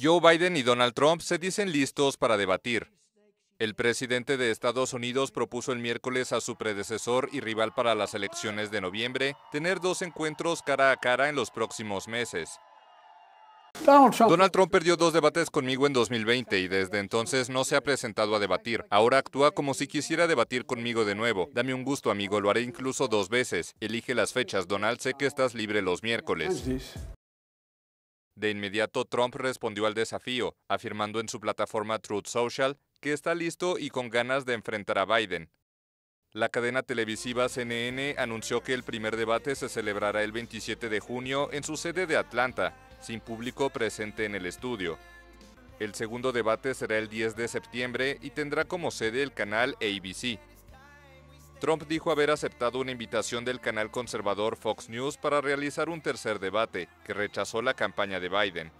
Joe Biden y Donald Trump se dicen listos para debatir. El presidente de Estados Unidos propuso el miércoles a su predecesor y rival para las elecciones de noviembre tener dos encuentros cara a cara en los próximos meses. Donald Trump. perdió dos debates conmigo en 2020 y desde entonces no se ha presentado a debatir. Ahora actúa como si quisiera debatir conmigo de nuevo. Dame un gusto, amigo, lo haré incluso dos veces. Elige las fechas, Donald, sé que estás libre los miércoles. De inmediato, Trump respondió al desafío, afirmando en su plataforma Truth Social que está listo y con ganas de enfrentar a Biden. La cadena televisiva CNN anunció que el primer debate se celebrará el 27 de junio en su sede de Atlanta, sin público presente en el estudio. El segundo debate será el 10 de septiembre y tendrá como sede el canal ABC. Trump dijo haber aceptado una invitación del canal conservador Fox News para realizar un tercer debate, que rechazó la campaña de Biden.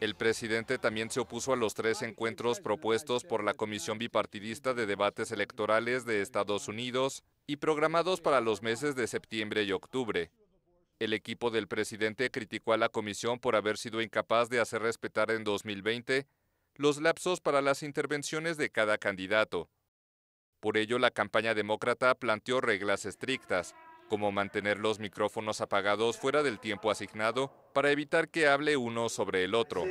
El presidente también se opuso a los tres encuentros propuestos por la Comisión Bipartidista de Debates Electorales de Estados Unidos y programados para los meses de septiembre y octubre. El equipo del presidente criticó a la comisión por haber sido incapaz de hacer respetar en 2020 los lapsos para las intervenciones de cada candidato. Por ello, la campaña demócrata planteó reglas estrictas, como mantener los micrófonos apagados fuera del tiempo asignado para evitar que hable uno sobre el otro.